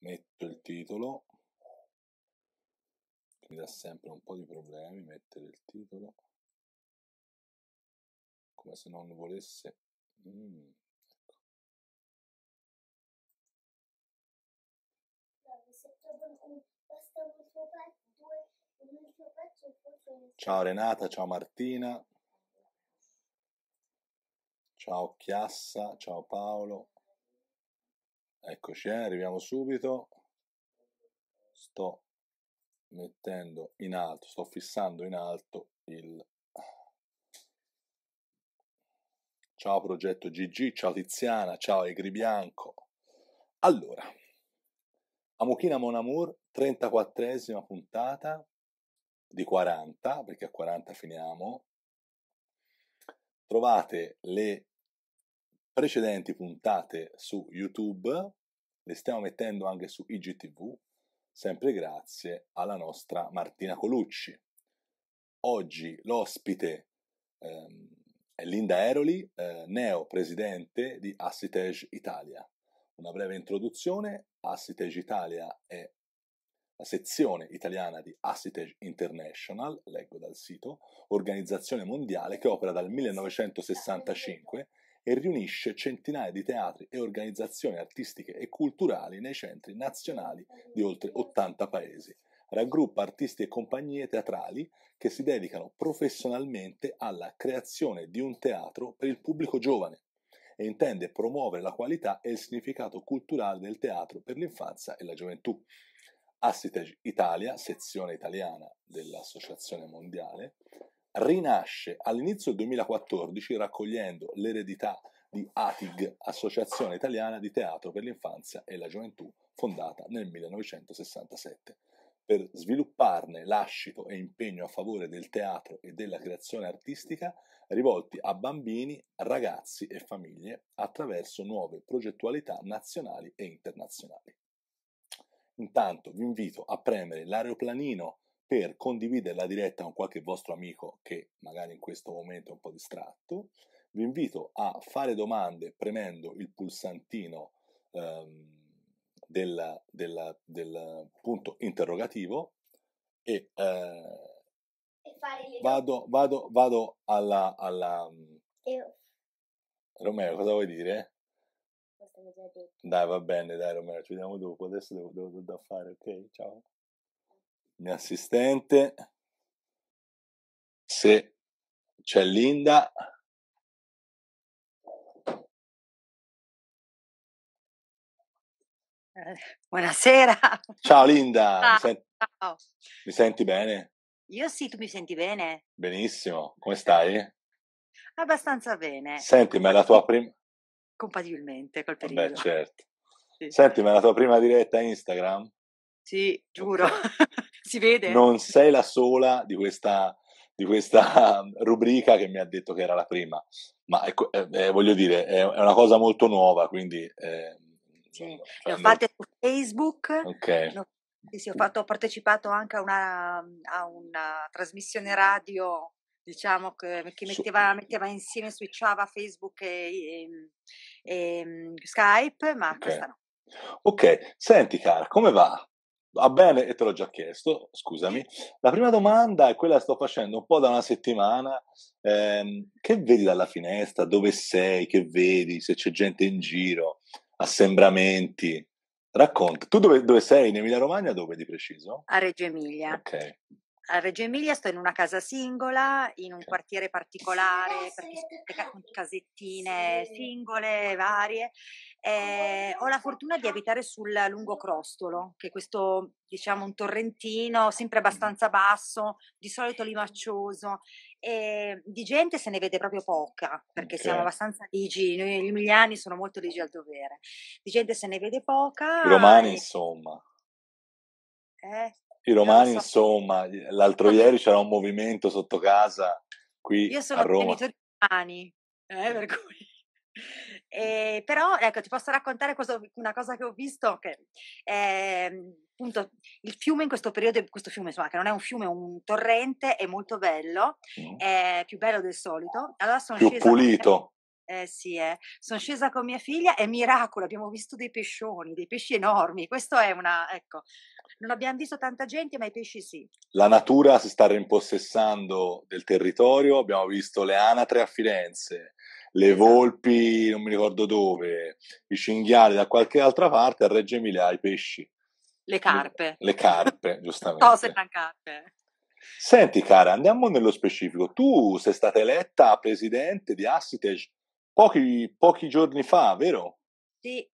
metto il titolo mi dà sempre un po' di problemi mettere il titolo come se non volesse mm, ecco. Ciao Renata, ciao Martina, ciao Chiassa, ciao Paolo eccoci eh, arriviamo subito sto mettendo in alto sto fissando in alto il ciao progetto GG ciao Tiziana ciao Egri Bianco allora Amochina Mon Amour 34esima puntata di 40 perché a 40 finiamo trovate le precedenti puntate su YouTube le stiamo mettendo anche su IGTV, sempre grazie alla nostra Martina Colucci. Oggi l'ospite ehm, è Linda Eroli, eh, neo presidente di Assitege Italia. Una breve introduzione, Assitege Italia è la sezione italiana di Assitege International, leggo dal sito, organizzazione mondiale che opera dal 1965 e riunisce centinaia di teatri e organizzazioni artistiche e culturali nei centri nazionali di oltre 80 paesi. Raggruppa artisti e compagnie teatrali che si dedicano professionalmente alla creazione di un teatro per il pubblico giovane e intende promuovere la qualità e il significato culturale del teatro per l'infanzia e la gioventù. Assite Italia, sezione italiana dell'Associazione Mondiale, rinasce all'inizio del 2014 raccogliendo l'eredità di ATIG, Associazione Italiana di Teatro per l'Infanzia e la Gioventù, fondata nel 1967. Per svilupparne l'ascito e impegno a favore del teatro e della creazione artistica rivolti a bambini, ragazzi e famiglie attraverso nuove progettualità nazionali e internazionali. Intanto vi invito a premere l'aeroplanino per condividere la diretta con qualche vostro amico che magari in questo momento è un po' distratto. Vi invito a fare domande premendo il pulsantino ehm, del, del, del, punto interrogativo e, eh, e vado, vado, vado, alla... alla... Romeo, cosa vuoi dire? Dai, va bene, dai Romeo, ci vediamo dopo. Adesso devo, devo, devo fare, ok? Ciao mio assistente. Se c'è Linda. Eh, buonasera. Ciao Linda, Ciao. Mi, senti, Ciao. mi senti bene? Io sì, tu mi senti bene? Benissimo, come stai? Abbastanza bene. Senti, ma è la tua prima... Compatibilmente col periodo. Beh, certo. Sì. Senti, ma è la tua prima diretta Instagram? Sì, giuro. Okay. Si vede. Non sei la sola di questa, di questa rubrica che mi ha detto che era la prima. Ma ecco, eh, voglio dire, è, è, una cosa molto nuova, quindi... Eh, sì. Cioè, L'ho fatta su Facebook. Ok. sì, ho, fatto, ho, partecipato anche a una, a una trasmissione radio diciamo che, che metteva, metteva, insieme, switchava Facebook e, e, ehm, e ehm, Skype, ma okay. questa no. Ok, senti cara, come va? Va bene, e te l'ho già chiesto, scusami. La prima domanda è quella che sto facendo un po' da una settimana. Ehm, che vedi dalla finestra? Dove sei? Che vedi? Se c'è gente in giro? Assembramenti? Racconta. Tu dove, dove sei? In Emilia Romagna dove di preciso? A Reggio Emilia. Ok. A Reggio Emilia sto in una casa singola, in un quartiere particolare, perché casettine singole, varie, eh, ho la fortuna di abitare sul lungo crostolo, che è questo, diciamo, un torrentino sempre abbastanza basso, di solito limaccioso, e ehm, di gente se ne vede proprio poca, perché okay. siamo abbastanza ligi, noi gli emiliani sono molto ligi al dovere, di gente se ne vede poca. I romani, e... insomma. Eh? I romani, so. insomma, l'altro ieri c'era un movimento sotto casa qui Io sono a Roma. Io sono romani, eh, per cui eh, però ecco, ti posso raccontare cosa, una cosa che ho visto, che eh, appunto il fiume in questo periodo, questo fiume insomma, che non è un fiume, è un torrente, è molto bello, mm. è più bello del solito. Allora sono più pulito. Eh, sì, eh. sono scesa con mia figlia e miracolo, abbiamo visto dei pescioni, dei pesci enormi. Questo è una, ecco, non abbiamo visto tanta gente, ma i pesci sì. La natura si sta rimpossessando del territorio, abbiamo visto le anatre a Firenze, le esatto. volpi, non mi ricordo dove, i cinghiali da qualche altra parte, a Reggio Emilia i pesci. Le carpe. Le, le carpe, giustamente. No, se carpe. Senti cara, andiamo nello specifico. Tu sei stata eletta presidente di Assitej pochi, pochi giorni fa, vero? Sì,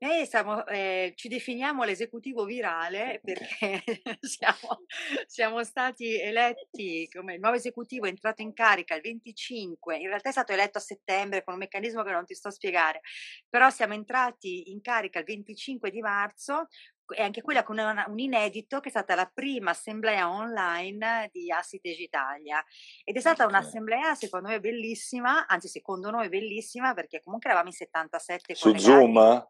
noi siamo, eh, ci definiamo l'esecutivo virale perché siamo, siamo, stati eletti come il nuovo esecutivo è entrato in carica il 25, in realtà è stato eletto a settembre con un meccanismo che non ti sto a spiegare, però siamo entrati in carica il 25 di marzo e anche quella con una, un inedito che è stata la prima assemblea online di Assitech Italia ed è stata okay. un'assemblea secondo me bellissima, anzi secondo noi bellissima perché comunque eravamo in 77 su collegati. Zoom?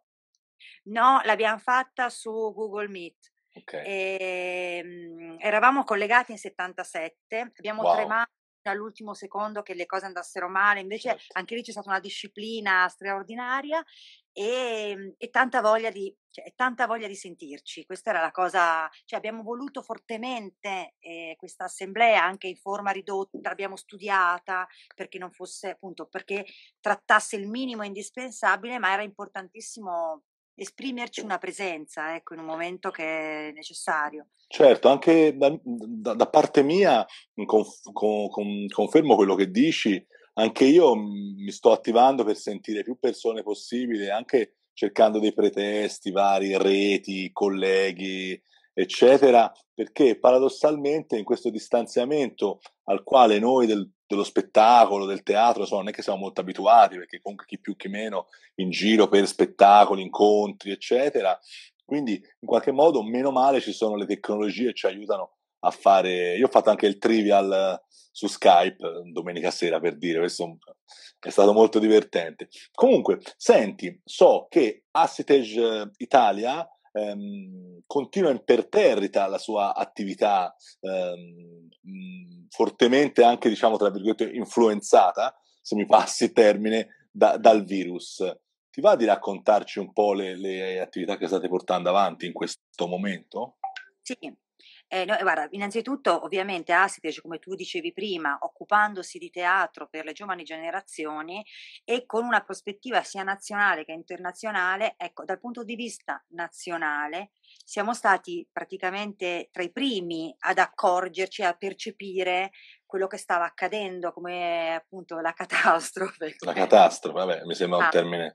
No, l'abbiamo fatta su Google Meet. Okay. E, ehm, eravamo collegati in 77, abbiamo wow. tremato all'ultimo secondo che le cose andassero male, invece certo. anche lì c'è stata una disciplina straordinaria e, ehm, e tanta, voglia di, cioè, tanta voglia di sentirci. Questa era la cosa, cioè abbiamo voluto fortemente eh, questa assemblea anche in forma ridotta, l'abbiamo studiata perché non fosse appunto perché trattasse il minimo indispensabile, ma era importantissimo esprimerci una presenza ecco, in un momento che è necessario. Certo, anche da, da, da parte mia mhmm, conf, con, con, confermo quello che dici, anche io mhmm, mi sto attivando per sentire più persone possibile, anche cercando dei pretesti, vari reti, colleghi, eccetera, perché paradossalmente in questo distanziamento al quale noi del, dello spettacolo, del teatro, insomma, non è che siamo molto abituati, perché comunque chi più chi meno in giro per spettacoli, incontri, eccetera. Quindi in qualche modo, meno male, ci sono le tecnologie che ci aiutano a fare. Io ho fatto anche il trivial eh, su Skype eh, domenica sera per dire, questo è stato molto divertente. Comunque, senti, so che Assitage eh, Italia ehm, continua imperterrita la sua attività ehm, fortemente anche, diciamo, tra virgolette, influenzata, se mi passi il termine, da, dal virus. Ti va di raccontarci un po' le, le attività che state portando avanti in questo momento? Sì, eh, no, guarda, innanzitutto ovviamente Asitec, come tu dicevi prima, occupandosi di teatro per le giovani generazioni e con una prospettiva sia nazionale che internazionale, ecco, dal punto di vista nazionale siamo stati praticamente tra i primi ad accorgerci, a percepire quello che stava accadendo, come appunto la catastrofe. La catastrofe, vabbè, mi sembra ah, un termine.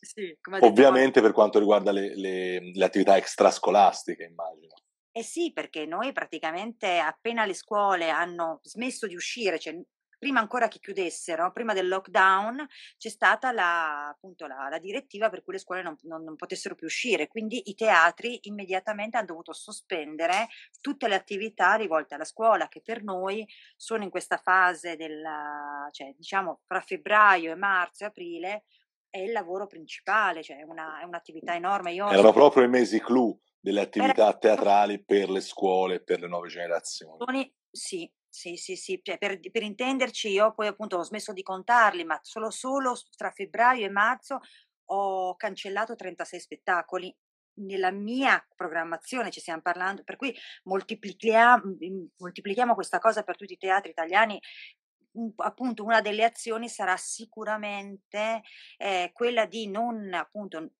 Sì, Ovviamente detto, per quanto riguarda le, le, le attività extrascolastiche, immagino. Eh sì, perché noi praticamente appena le scuole hanno smesso di uscire, cioè prima ancora che chiudessero, prima del lockdown, c'è stata la, appunto, la, la direttiva per cui le scuole non, non, non, potessero più uscire, quindi i teatri immediatamente hanno dovuto sospendere tutte le attività rivolte alla scuola, che per noi sono in questa fase della, cioè, diciamo, tra febbraio e marzo e aprile è il lavoro principale, cioè una, è un'attività enorme. Io Erano proprio i mesi clou delle attività Era... teatrali per le scuole, per le nuove generazioni. Sì, sì, sì, sì. Cioè per, per, intenderci, io poi appunto ho smesso di contarli, ma solo, solo tra febbraio e marzo ho cancellato 36 spettacoli nella mia programmazione ci stiamo parlando, per cui moltiplichiamo, moltiplichiamo questa cosa per tutti i teatri italiani appunto una delle azioni sarà sicuramente eh, quella di non appunto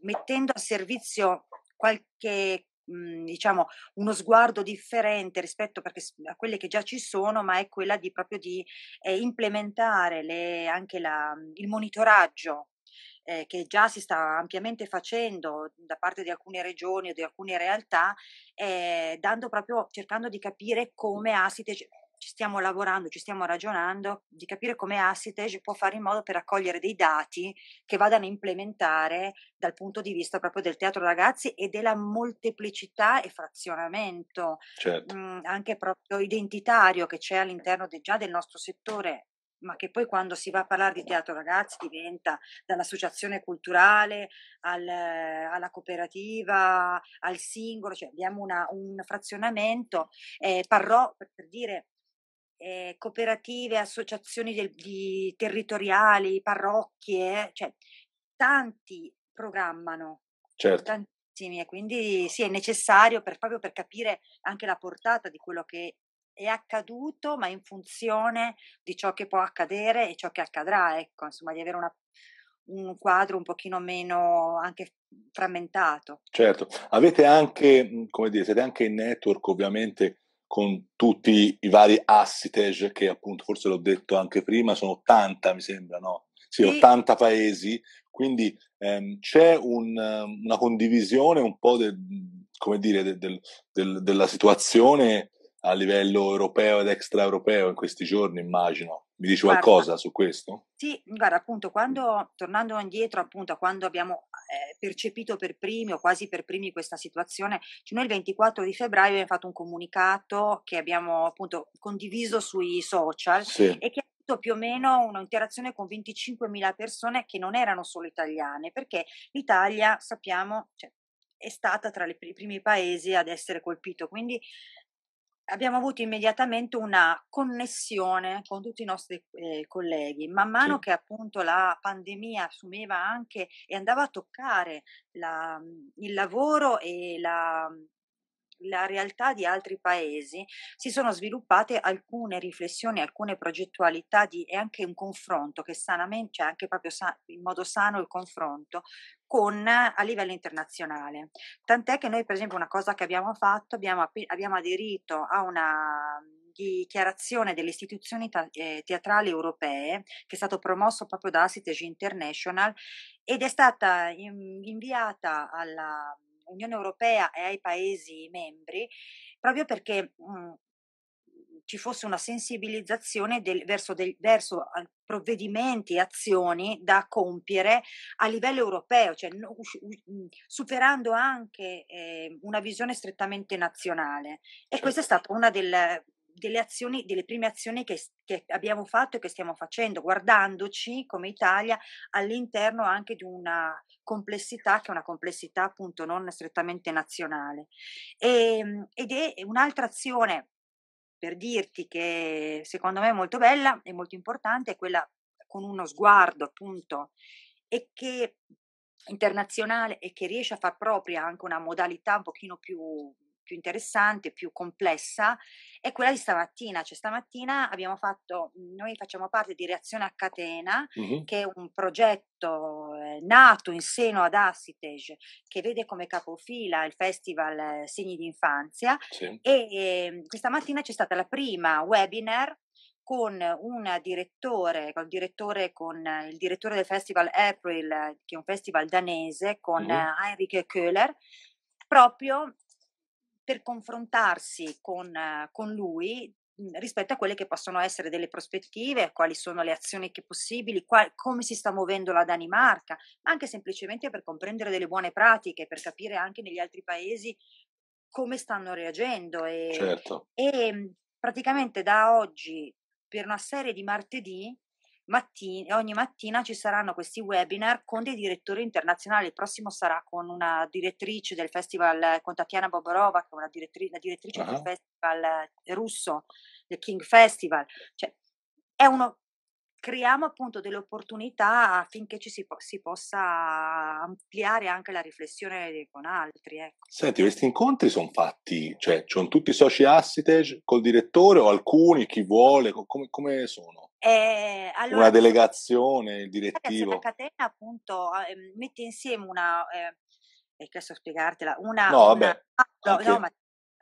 mettendo a servizio qualche mh, mhmm, diciamo uno sguardo differente rispetto a quelle che già ci sono ma è quella di proprio di eh, implementare le, anche la, mhmm, il monitoraggio eh, che già si sta ampiamente facendo da parte di alcune regioni o di alcune realtà, eh, proprio, cercando di capire come ASI ci stiamo lavorando, ci stiamo ragionando di capire come Assitege può fare in modo per raccogliere dei dati che vadano a implementare dal punto di vista proprio del teatro ragazzi e della molteplicità e frazionamento, certo. mh, mhmm, anche proprio identitario che c'è all'interno de, già del nostro settore ma che poi quando si va a parlare di teatro ragazzi diventa dall'associazione culturale al, alla cooperativa, al singolo, cioè abbiamo una, un frazionamento. Eh, parrò, per dire, eh, cooperative, associazioni del, di, territoriali, parrocchie, cioè tanti programmano. Certo. Tantissimi, e quindi sì, è necessario per, proprio per capire anche la portata di quello che è accaduto, ma in funzione di ciò che può accadere e ciò che accadrà, ecco, insomma, di avere una, un quadro un pochino meno anche frammentato. Certo, avete anche, mhmm, come dire, siete anche in network ovviamente con tutti i vari asset che appunto forse l'ho detto anche prima, sono 80 mi sembra, no? Sì, 80 paesi, quindi ehm, c'è un, una condivisione un po' del, come dire, del, del, della situazione a livello europeo ed extraeuropeo in questi giorni, immagino. Mi dici guarda, qualcosa su questo? Sì, guarda, appunto, quando, tornando indietro, appunto, quando abbiamo eh, percepito per primi o quasi per primi questa situazione, cioè noi il 24 di febbraio abbiamo fatto un comunicato che abbiamo appunto condiviso sui social sì. e che ha avuto più o meno un'interazione con 25.000 persone che non erano solo italiane, perché l'Italia, sappiamo, cioè, è stata tra i primi paesi ad essere colpito, quindi abbiamo avuto immediatamente una connessione con tutti i nostri eh, colleghi. Man mano sì. che appunto la pandemia assumeva anche e andava a toccare la, il lavoro e la, la realtà di altri paesi si sono sviluppate alcune riflessioni, alcune progettualità di, e anche un confronto che sanamente, cioè anche proprio san, in modo sano il confronto con, a livello internazionale. Tant'è che noi, per esempio, una cosa che abbiamo fatto, abbiamo, abbiamo aderito a una dichiarazione delle istituzioni eh, teatrali europee che è stato promosso proprio da Asitage International ed è stata inviata alla Unione Europea e ai Paesi membri, proprio perché mh, mhmm, ci fosse una sensibilizzazione del, verso, del, verso, provvedimenti e azioni da compiere a livello europeo, cioè mhmm, superando anche eh, una visione strettamente nazionale. E questa è certo. stata una delle delle azioni, delle prime azioni che, che, abbiamo fatto e che stiamo facendo, guardandoci come Italia all'interno anche di una complessità che è una complessità appunto non strettamente nazionale. E, ehm, ed è un'altra azione per dirti che secondo me è molto bella e molto importante, è quella con uno sguardo appunto e che internazionale e che riesce a far propria anche una modalità un pochino più più interessante, più complessa, è quella di stamattina. Cioè stamattina abbiamo fatto, noi facciamo parte di Reazione a Catena, uh-huh. che è un progetto eh, nato in seno ad Assitej, che vede come capofila il festival eh, Segni d'Infanzia. Sì. E eh, questa mattina c'è stata la prima webinar con un direttore, con il direttore, con il direttore del festival April, che è un festival danese, con uh-huh. Heinrich Köhler, proprio per confrontarsi con, eh, con lui mhmm, rispetto a quelle che possono essere delle prospettive, quali sono le azioni che possibili, qual, come si sta muovendo la Danimarca, ma anche semplicemente per comprendere delle buone pratiche, per capire anche negli altri paesi come stanno reagendo. E, certo. e mhmm, praticamente da oggi, per una serie di martedì, matti- ogni mattina ci saranno questi webinar con dei direttori internazionali. Il prossimo sarà con una direttrice del festival, con Tatiana Boborova, che è una direttri- la direttrice uh-huh. del festival eh, russo, del King Festival. Cioè, è uno creiamo appunto delle opportunità affinché ci si, po- si possa ampliare anche la riflessione con altri. Ecco. Senti, questi incontri sono fatti, cioè sono tutti i soci Assitage col direttore o alcuni, chi vuole, come, come sono? Eh, allora, una delegazione, il direttivo? La catena appunto eh, mette insieme una... Eh, e adesso spiegartela, una, no, vabbè, una, no, no, ma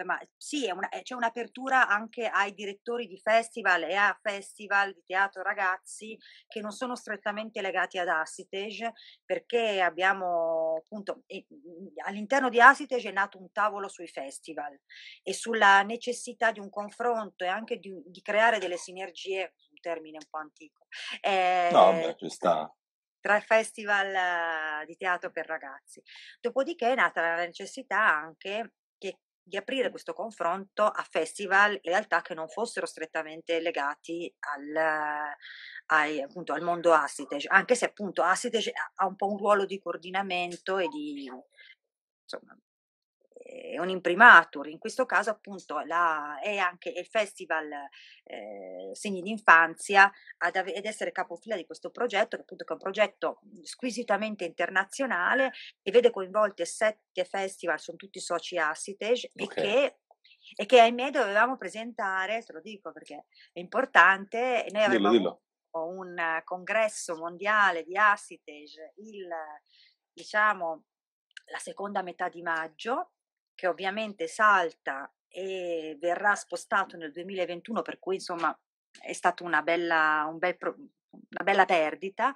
ma sì, una, c'è un'apertura anche ai direttori di festival e a festival di teatro ragazzi che non sono strettamente legati ad Asitage, perché abbiamo appunto mhmm, all'interno di Asitage è nato un tavolo sui festival e sulla necessità di un confronto e anche di, di creare delle sinergie, un termine un po' antico. Eh, no, beh, eh, ci sta tra i festival eh, di teatro per ragazzi. Dopodiché è nata la necessità anche che di aprire questo confronto a festival in realtà che non fossero strettamente legati al, ai, appunto, al mondo Asitech, anche se appunto Asitech ha un po' un ruolo di coordinamento e di insomma, è un imprimatur, in questo caso appunto la, è anche il Festival eh, Segni d'Infanzia ad, ed essere capofila di questo progetto, che appunto è un progetto squisitamente internazionale e vede coinvolte sette festival, sono tutti soci Assitage okay. e che e che ahimè dovevamo presentare, te lo dico perché è importante, noi avevamo dillo, dillo. un congresso mondiale di Assitage il, diciamo, la seconda metà di maggio che ovviamente salta e verrà spostato nel 2021, per cui insomma è stata una bella, un bel pro, una bella perdita.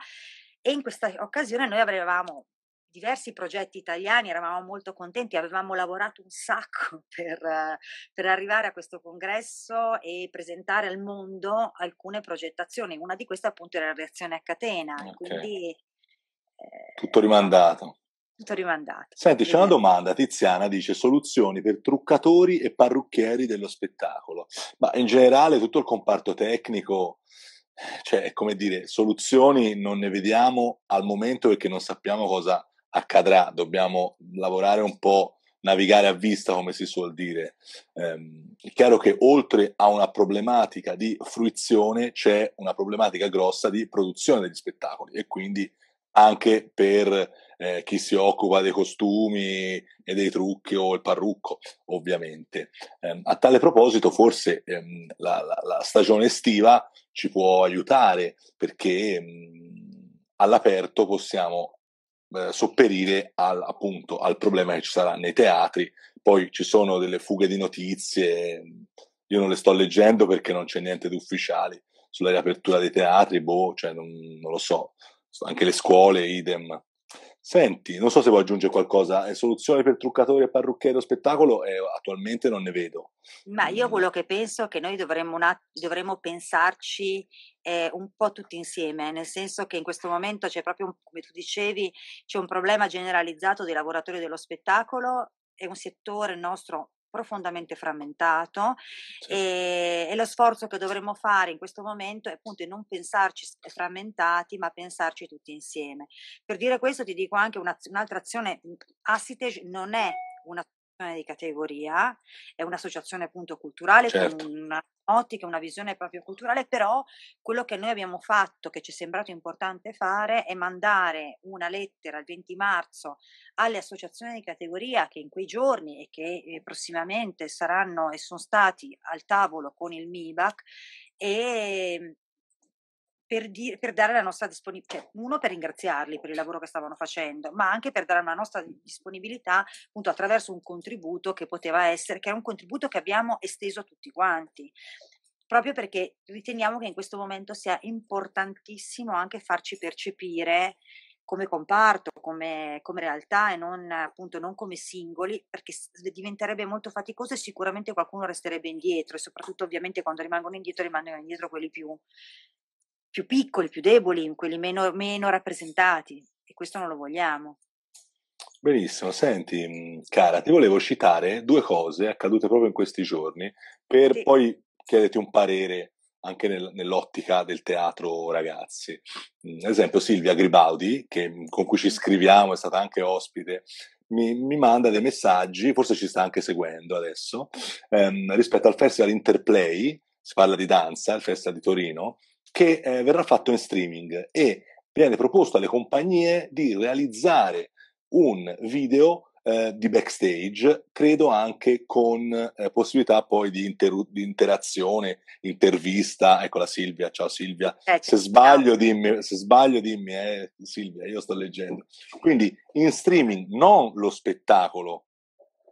E in questa occasione noi avevamo diversi progetti italiani, eravamo molto contenti, avevamo lavorato un sacco per, per, arrivare a questo congresso e presentare al mondo alcune progettazioni. Una di queste appunto era la reazione a catena, okay. quindi... Eh, tutto rimandato tutto rimandato. Senti, c'è una domanda, Tiziana dice soluzioni per truccatori e parrucchieri dello spettacolo, ma in generale tutto il comparto tecnico, cioè come dire, soluzioni non ne vediamo al momento perché non sappiamo cosa accadrà, dobbiamo lavorare un po' navigare a vista, come si suol dire. Ehm, è chiaro che oltre a una problematica di fruizione c'è una problematica grossa di produzione degli spettacoli e quindi anche per eh, chi si occupa dei costumi e dei trucchi o il parrucco, ovviamente. Eh, a tale proposito, forse ehm, la, la, la, stagione estiva ci può aiutare perché mh, ehm, all'aperto possiamo eh, sopperire al, appunto, al problema che ci sarà nei teatri. Poi ci sono delle fughe di notizie, io non le sto leggendo perché non c'è niente di ufficiale sulla riapertura dei teatri, boh, cioè non, non lo so, anche le scuole, idem. Senti, non so se vuoi aggiungere qualcosa, è eh, soluzione per truccatori e parrucchieri parrucchiere spettacolo? Eh, attualmente non ne vedo. Ma io quello che penso è che noi dovremmo, una, dovremmo pensarci eh, un po' tutti insieme, nel senso che in questo momento c'è proprio, un, come tu dicevi, c'è un problema generalizzato dei lavoratori dello spettacolo, è un settore nostro profondamente frammentato sì. e, e, lo sforzo che dovremmo fare in questo momento è appunto non pensarci frammentati ma pensarci tutti insieme. Per dire questo ti dico anche un'altra azione, mhmm, Assitage non è una di categoria, è un'associazione appunto culturale certo. con un'ottica, una visione proprio culturale, però quello che noi abbiamo fatto, che ci è sembrato importante fare, è mandare una lettera il 20 marzo alle associazioni di categoria che in quei giorni e che eh, prossimamente saranno e sono stati al tavolo con il MIBAC e ehm, per, dire, per, dare la nostra disponibilità, cioè, uno per ringraziarli per il lavoro che stavano facendo, ma anche per dare una nostra disponibilità appunto attraverso un contributo che poteva essere, che è un contributo che abbiamo esteso a tutti quanti, proprio perché riteniamo che in questo momento sia importantissimo anche farci percepire come comparto, come, come realtà e non appunto non come singoli, perché diventerebbe molto faticoso e sicuramente qualcuno resterebbe indietro e soprattutto ovviamente quando rimangono indietro rimangono indietro quelli più più piccoli, più deboli, in quelli meno, meno rappresentati e questo non lo vogliamo. Benissimo, senti mm, cara, ti volevo citare due cose accadute proprio in questi giorni per sì. poi chiederti un parere anche nel, nell'ottica del teatro ragazzi. Mm, ad esempio Silvia Gribaudi, che, mm, con cui ci scriviamo, è stata anche ospite, mi, mi, manda dei messaggi, forse ci sta anche seguendo adesso, ehm, rispetto al Festival Interplay, si parla di danza, il Festival di Torino, che eh, verrà fatto in streaming e viene proposto alle compagnie di realizzare un video eh, di backstage, credo anche con eh, possibilità poi di, interu- di, interazione, intervista. Eccola Silvia, ciao Silvia. Eh, se, sbaglio, dimmi, se sbaglio dimmi, eh, Silvia, io sto leggendo. Quindi in streaming non lo spettacolo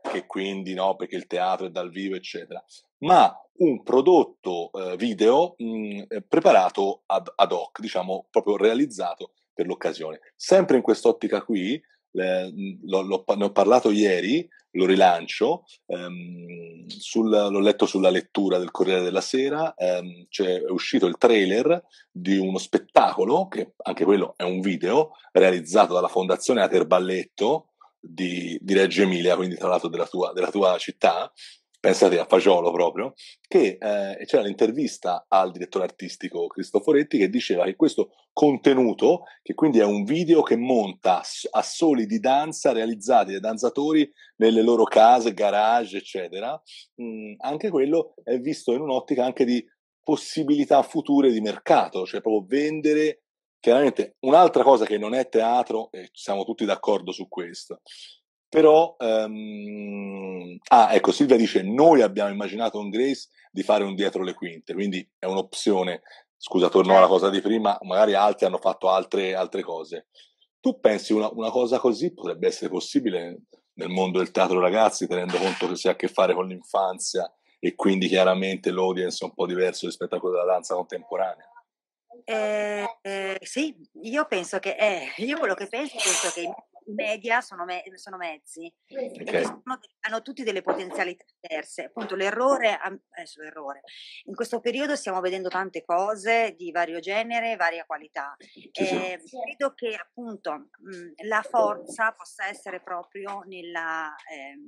che quindi no, perché il teatro è dal vivo, eccetera, ma un prodotto eh, video mh, mm, eh, preparato ad, ad, hoc, diciamo proprio realizzato per l'occasione. Sempre in quest'ottica qui, le, mm, lo, lo, ne ho parlato ieri, lo rilancio, ehm, sul, l'ho letto sulla lettura del Corriere della Sera, ehm, cioè è uscito il trailer di uno spettacolo, che anche quello è un video, realizzato dalla Fondazione Aterballetto, di, di Reggio Emilia, quindi tra l'altro della tua, della tua città, pensate a Fagiolo proprio, che eh, c'era l'intervista al direttore artistico Cristoforetti che diceva che questo contenuto, che quindi è un video che monta a soli di danza realizzati dai danzatori nelle loro case, garage, eccetera, mh, anche quello è visto in un'ottica anche di possibilità future di mercato, cioè proprio vendere Chiaramente un'altra cosa che non è teatro, e siamo tutti d'accordo su questo, però, um, ah, ecco, Silvia dice, noi abbiamo immaginato un Grace di fare un dietro le quinte, quindi è un'opzione, scusa, torno alla certo. cosa di prima, magari altri hanno fatto altre, altre cose. Tu pensi una, una cosa così potrebbe essere possibile nel mondo del teatro ragazzi, tenendo conto che si ha a che fare con l'infanzia e quindi chiaramente l'audience è un po' diverso rispetto a quello della danza contemporanea? Eh, eh, sì, io penso che, eh, io quello che penso, penso che i media sono, me- sono mezzi, okay. sono, hanno tutti delle potenzialità diverse. Appunto l'errore, adesso l'errore, in questo periodo stiamo vedendo tante cose di vario genere, varia qualità. Eh, credo che appunto mh, la forza possa essere proprio nella... Eh,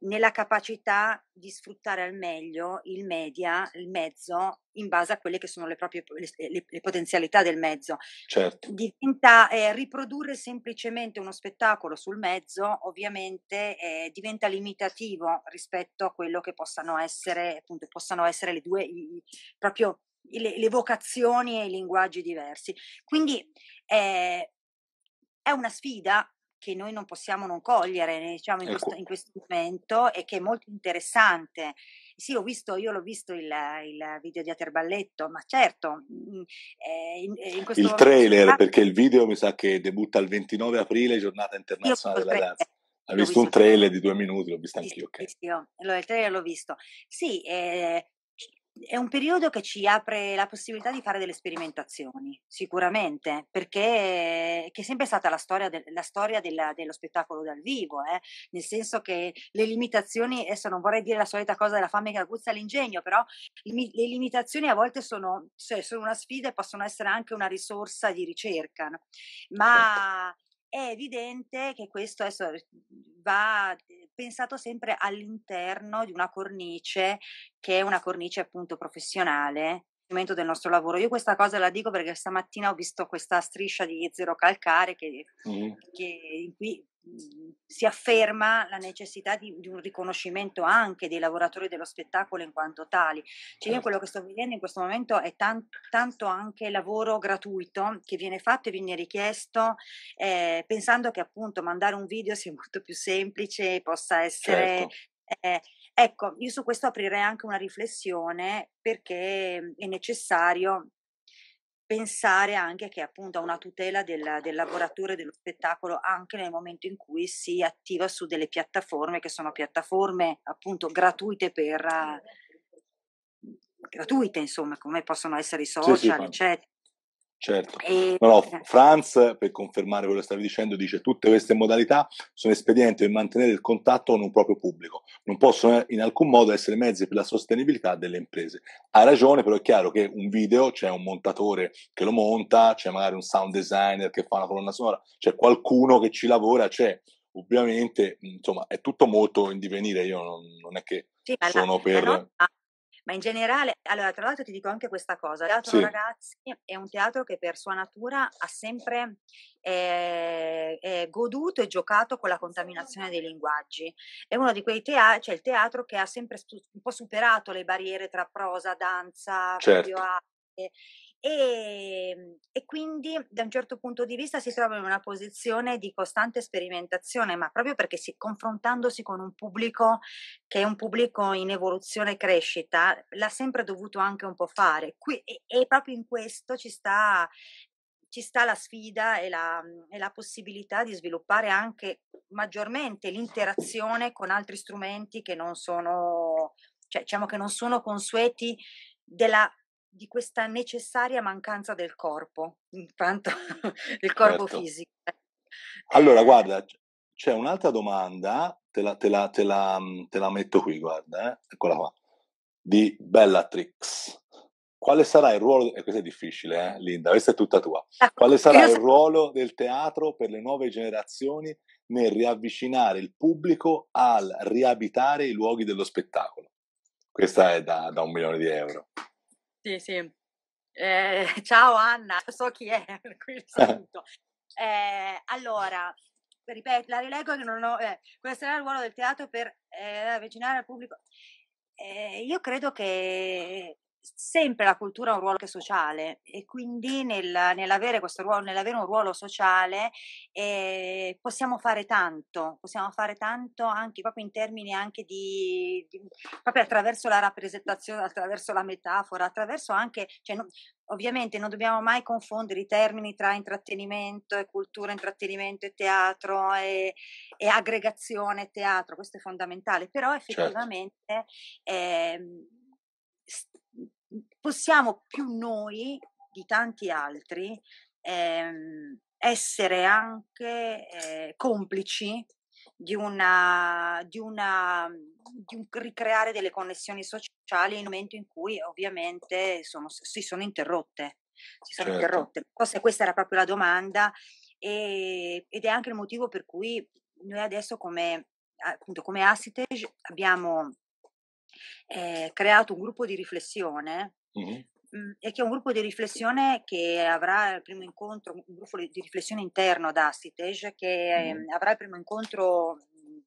nella capacità di sfruttare al meglio il media, il mezzo, in base a quelle che sono le proprie le, le potenzialità del mezzo. Certo. Diventa, eh, riprodurre semplicemente uno spettacolo sul mezzo ovviamente eh, diventa limitativo rispetto a quello che possano essere, appunto, possano essere le due, i, proprio le, le, vocazioni e i linguaggi diversi. Quindi eh, è una sfida, che noi non possiamo non cogliere diciamo, in, questo, ecco. in questo momento e che è molto interessante. Sì, ho visto, io l'ho visto il, il video di Aterballetto, ma certo, mm, eh, in, eh, in questo il trailer, momento... perché il video mi sa che debutta il 29 aprile, giornata internazionale della danza. Hai visto, visto un trailer di due minuti, l'ho visto anch'io. Okay. Visto, io. Allora, il trailer l'ho visto. Sì, eh, è un periodo che ci apre la possibilità di fare delle sperimentazioni, sicuramente, perché eh, è sempre stata la storia, de, la storia della, dello spettacolo dal vivo, eh? nel senso che le limitazioni, adesso non vorrei dire la solita cosa della fame che aguzza l'ingegno, però le, limitazioni a volte sono, cioè, sono, una sfida e possono essere anche una risorsa di ricerca, no? Certo. ma è evidente che questo adesso ehm, va ehm, pensato sempre all'interno di una cornice che è una cornice appunto professionale del nostro lavoro. Io questa cosa la dico perché stamattina ho visto questa striscia di zero calcare che, mm. che in cui Mhmm, si afferma la necessità di, di, un riconoscimento anche dei lavoratori dello spettacolo in quanto tali. Cioè io quello certo. che sto vedendo in questo momento è tan- tanto anche lavoro gratuito che viene fatto e viene richiesto eh, pensando che appunto mandare un video sia molto più semplice, e possa essere... Certo. Eh, ecco, io su questo aprirei anche una riflessione perché mhmm, è necessario pensare anche che appunto a una tutela del, del lavoratore dello spettacolo anche nel momento in cui si attiva su delle piattaforme che sono piattaforme appunto gratuite per gratuite insomma come possono essere i social sì, sì, eccetera Certo, no, no, eh. Franz, per confermare quello che stavi dicendo, dice tutte queste modalità sono espedienti per mantenere il contatto con un proprio pubblico, non possono eh, in alcun modo essere mezzi per la sostenibilità delle imprese. Ha ragione, però è chiaro che un video c'è un montatore che lo monta, c'è magari un sound designer che fa una colonna sonora, c'è qualcuno che ci lavora, c'è ovviamente, insomma, è tutto molto in divenire, io non, non è che sì, sono la, per... La ma in generale, allora tra l'altro ti dico anche questa cosa, il teatro sì. ragazzi è un teatro che per sua natura ha sempre eh, eh, goduto e giocato con la contaminazione dei linguaggi, è uno di quei teatri, cioè il teatro che ha sempre un po' superato le barriere tra prosa, danza, certo. video arte, e, ehm, e, quindi da un certo punto di vista si trova in una posizione di costante sperimentazione, ma proprio perché si, confrontandosi con un pubblico che è un pubblico in evoluzione e crescita, l'ha sempre dovuto anche un po' fare. Qui, e, e proprio in questo ci sta ci sta la sfida e la, e la, possibilità di sviluppare anche maggiormente l'interazione con altri strumenti che non sono, cioè, diciamo che non sono consueti della di questa necessaria mancanza del corpo, intanto il corpo certo. fisico. Eh. Allora, eh. guarda, c'è un'altra domanda, te la, te la, te la, mhmm, te la metto qui, guarda, eh? eccola qua, di Bellatrix. Quale sarà il ruolo, e questo è difficile, eh, Linda, questa è tutta tua. Ah, Quale sarà il ruolo del teatro per le nuove generazioni nel riavvicinare il pubblico al riabitare i luoghi dello spettacolo? Questa è da, da un milione di euro. Sì, sì. Eh, ciao Anna, so chi è, qui ah. saluto. Eh, allora, ripeto, la rilego che non ho... Eh, questo era il ruolo del teatro per eh, avvicinare al pubblico. Eh, io credo che sempre la cultura ha un ruolo anche sociale e quindi nel, nell'avere questo ruolo, nell'avere un ruolo sociale eh, possiamo fare tanto, possiamo fare tanto anche proprio in termini anche di, di proprio attraverso la rappresentazione, attraverso la metafora, attraverso anche, cioè, no, ovviamente non dobbiamo mai confondere i termini tra intrattenimento e cultura, intrattenimento e teatro e, e aggregazione e teatro, questo è fondamentale, però certo. effettivamente certo. eh, Mhmm, possiamo più noi di tanti altri ehm, essere anche eh, complici di, una, di, una, mhmm, di un ricreare delle connessioni sociali nel momento in cui ovviamente sono, si sono interrotte. Si sono certo. interrotte. Forse questa era proprio la domanda e, ed è anche il motivo per cui noi adesso come, appunto, come Assitage abbiamo eh, creato un gruppo di riflessione mm-hmm e che è un gruppo di riflessione che avrà il primo incontro, un gruppo di riflessione interno da Citege che mm. avrà il primo incontro mhmm,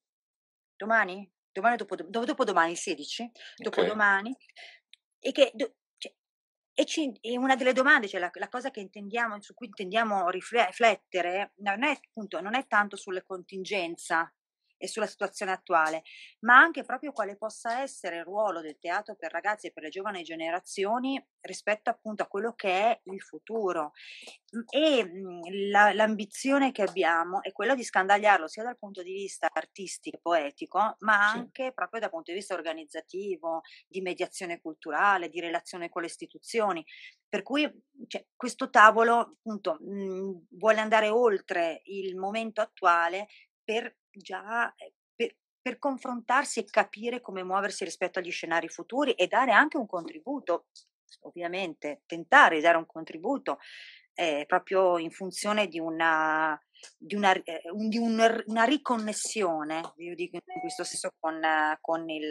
domani, domani dopo, dopo, dopo domani, il 16, dopodomani, okay. e che cioè, e, ci, e una delle domande, cioè la, la, cosa che intendiamo, su cui intendiamo riflettere, non è, appunto, non è tanto sulle contingenza e sulla situazione attuale, ma anche proprio quale possa essere il ruolo del teatro per ragazzi e per le giovani generazioni rispetto appunto a quello che è il futuro. Mhmm, e mhmm, la, l'ambizione che abbiamo è quella di scandagliarlo sia dal punto di vista artistico e poetico, ma anche proprio dal punto di vista organizzativo, di mediazione culturale, di relazione con le istituzioni. Per cui cioè, questo tavolo appunto mh, mhmm, vuole andare oltre il momento attuale per già eh, per, per confrontarsi e capire come muoversi rispetto agli scenari futuri e dare anche un contributo, ovviamente, tentare di dare un contributo eh, proprio in funzione di una, di una, eh, di un, una riconnessione, io dico in questo senso, con, con il,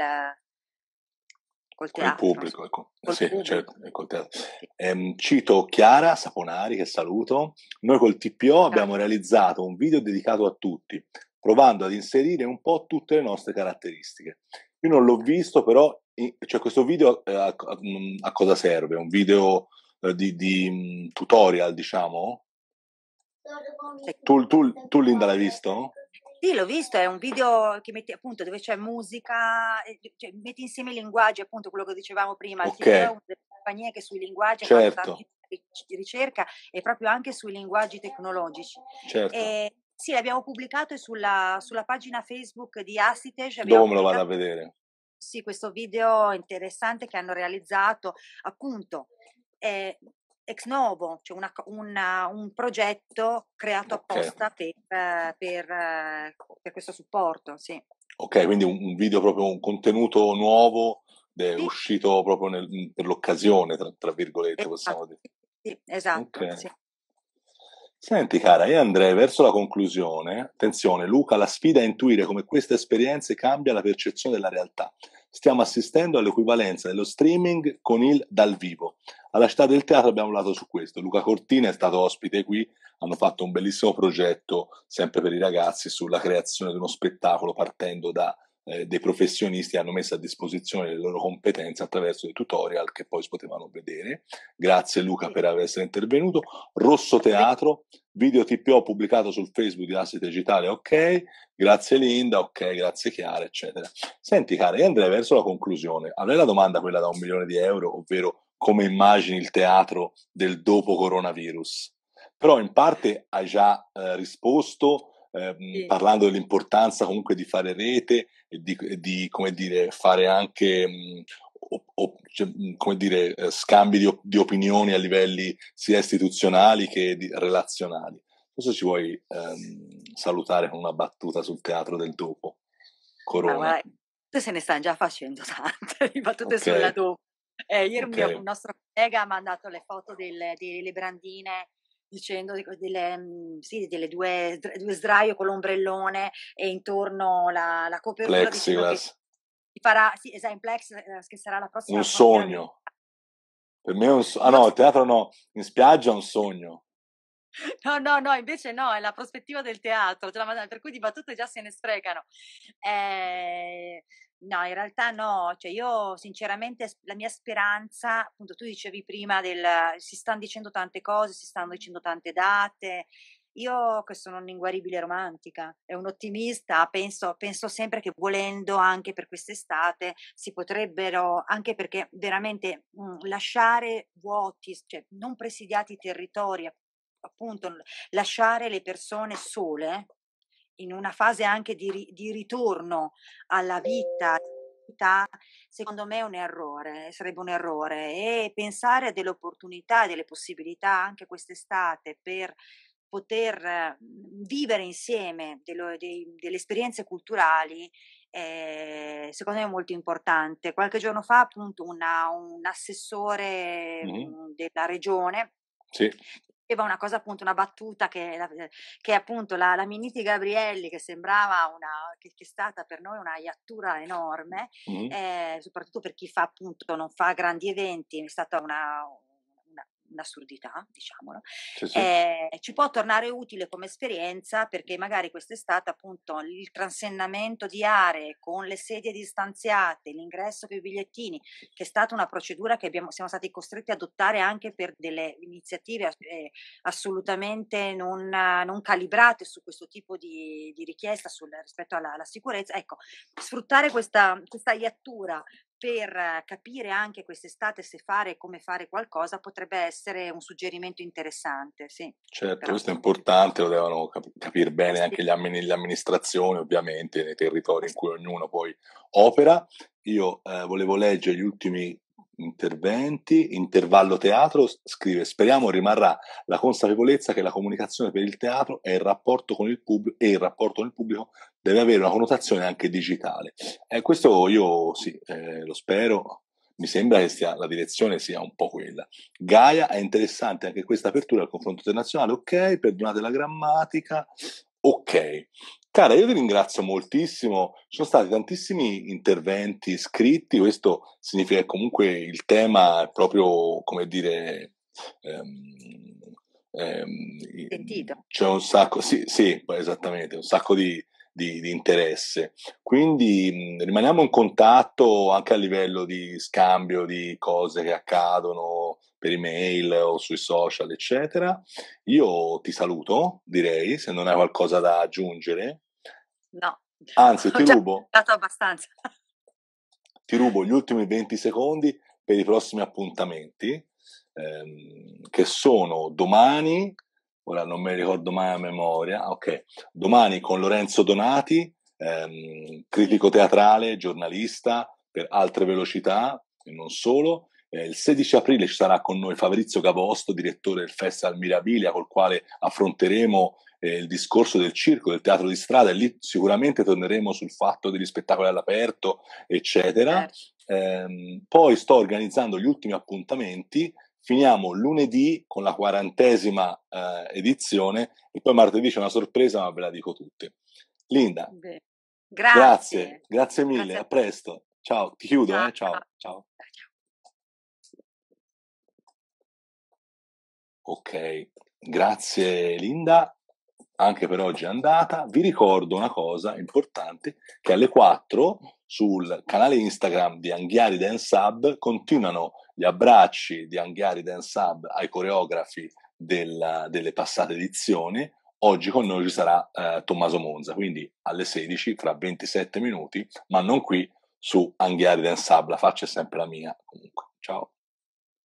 col teatro. Con il pubblico, col, ecco. col sì, pubblico. Certo, col teatro. Sì. Eh, cito Chiara Saponari, che saluto. Noi col TPO abbiamo realizzato un video dedicato a tutti, provando ad inserire un po' tutte le nostre caratteristiche. Io non l'ho visto, però, cioè questo video eh, a, mm, a, cosa serve? Un video eh, di, di, mm, tutorial, diciamo? Cioè, tu, tu, tu Linda l'hai visto? Sì, l'ho visto, è un video che metti appunto dove c'è musica, cioè, metti insieme i linguaggi, appunto quello che dicevamo prima, okay. il è una delle compagnie che sui linguaggi certo. fa ricerca e proprio anche sui linguaggi tecnologici. Certo. E, sì, l'abbiamo pubblicato sulla, sulla pagina Facebook di Assitech. Dove me lo vado a vedere? Sì, questo video interessante che hanno realizzato appunto eh, ex novo, cioè una, una, un progetto creato apposta per, per, per, questo supporto. Sì. Ok, quindi un video proprio, un contenuto nuovo è sì. uscito proprio nel, per l'occasione, tra, tra virgolette, esatto. possiamo dire. Esatto, sì, esatto. Okay. Sì. Senti cara, io andrei verso la conclusione. Attenzione, Luca, la sfida è intuire come queste esperienze cambia la percezione della realtà. Stiamo assistendo all'equivalenza dello streaming con il dal vivo. Alla città del teatro abbiamo lavorato su questo. Luca Cortina è stato ospite qui, hanno fatto un bellissimo progetto sempre per i ragazzi sulla creazione di uno spettacolo partendo da eh, dei professionisti hanno messo a disposizione le loro competenze attraverso dei tutorial che poi si potevano vedere. Grazie Luca per essere intervenuto. Rosso Teatro, video TPO pubblicato sul Facebook di Asset Digitale, ok. Grazie Linda, ok, grazie Chiara, eccetera. Senti cara, io andrei verso la conclusione. Avrei la domanda quella da un milione di euro, ovvero come immagini il teatro del dopo coronavirus. Però in parte hai già eh, risposto, eh, sì. parlando dell'importanza comunque di fare rete e di, di come dire, fare anche mh, mhmm, o, o, cioè, mhmm, come dire, eh, scambi di, di, opinioni a livelli sia istituzionali che relazionali. Forse ci vuoi ehm, salutare con una battuta sul teatro del dopo, Corona. Ah, tu se ne stanno già facendo tante, di battute okay. sulla dopo. Eh, ieri okay. un, mio, un nostro collega mi ha mandato le foto del, delle brandine dicendo delle, mhmm, sì, delle due, due, sdraio con l'ombrellone e intorno la, la copertura. Plexiglass. Che farà, sì, esatto, Plex, eh, che sarà la prossima. Un sogno. Per me è un sogno. Ah no, il teatro no, in spiaggia è un sogno. No, no, no, invece no, è la prospettiva del teatro, cioè per cui di battute già se ne sprecano. Eh, No, in realtà no, cioè io sinceramente la mia speranza, appunto tu dicevi prima del si stanno dicendo tante cose, si stanno dicendo tante date, io che sono un'inguaribile romantica e un ottimista, penso, penso sempre che volendo anche per quest'estate si potrebbero, anche perché veramente mh, mhmm, lasciare vuoti, cioè non presidiati i territori, appunto lasciare le persone sole in una fase anche di, di ritorno alla vita, secondo me è un errore, sarebbe un errore e pensare a delle opportunità, delle possibilità anche quest'estate per poter mhmm, vivere insieme delle, delle esperienze culturali eh, secondo me è molto importante. Qualche giorno fa appunto una, un assessore mm. della regione sì diceva una cosa appunto, una battuta che, eh, che appunto la, la Miniti Gabrielli che sembrava una, che, che, è stata per noi una iattura enorme, mm. eh, soprattutto per chi fa appunto, non fa grandi eventi, è stata una un'assurdità, diciamolo, sì, sì. Eh, ci può tornare utile come esperienza perché magari quest'estate appunto il transennamento di aree con le sedie distanziate, l'ingresso per i bigliettini, che è stata una procedura che abbiamo, siamo stati costretti ad adottare anche per delle iniziative eh, assolutamente non, non, calibrate su questo tipo di, di richiesta sul, rispetto alla, alla, sicurezza, ecco, sfruttare questa, questa iattura per capire anche quest'estate se fare e come fare qualcosa potrebbe essere un suggerimento interessante. Sì. Certo, Però questo è importante, lo devono cap- capire bene sì. anche ammi- le amministrazioni, ovviamente, nei territori in cui ognuno poi opera. Io eh, volevo leggere gli ultimi interventi, intervallo teatro, scrive, speriamo rimarrà la consapevolezza che la comunicazione per il teatro e il rapporto con il pubblico, e il rapporto con il pubblico deve avere una connotazione anche digitale. Eh, questo io sì, eh, lo spero, mi sembra che sia, la direzione sia un po' quella. Gaia è interessante anche questa apertura al confronto internazionale, ok, perdonate la grammatica, Ok, cara, io vi ringrazio moltissimo, sono stati tantissimi interventi scritti, questo significa che comunque il tema è proprio, come dire, ehm, ehm, c'è un sacco, sì, sì, esattamente, un sacco di, di, di, interesse. Quindi mh, rimaniamo in contatto anche a livello di scambio di cose che accadono, per email o sui social, eccetera. Io ti saluto, direi, se non hai qualcosa da aggiungere. No. Anzi, ti rubo. Ho abbastanza. Ti rubo gli ultimi 20 secondi per i prossimi appuntamenti, ehm, che sono domani, ora non me ricordo mai a memoria, ah, ok, domani con Lorenzo Donati, ehm, critico teatrale, giornalista per altre velocità e non solo, eh, il 16 aprile ci sarà con noi Fabrizio Cavosto, direttore del Festival Mirabilia, col quale affronteremo eh, il discorso del circo, del teatro di strada, e lì sicuramente torneremo sul fatto degli spettacoli all'aperto, eccetera. Eh, poi sto organizzando gli ultimi appuntamenti. Finiamo lunedì con la quarantesima eh, edizione e poi martedì c'è una sorpresa, ma ve la dico tutte. Linda, grazie. grazie, grazie, mille, grazie a, presto. Ciao, ti chiudo, ciao. Eh? ciao. ciao. Ok, grazie Linda, anche per oggi è andata. Vi ricordo una cosa importante, che alle 4 sul canale Instagram di Anghiari Dance Hub continuano gli abbracci di Anghiari Dance Hub ai coreografi della, delle passate edizioni. Oggi con noi ci sarà eh, Tommaso Monza, quindi alle 16 fra 27 minuti, ma non qui su Anghiari Dance Hub, la faccia è sempre la mia comunque. Ciao.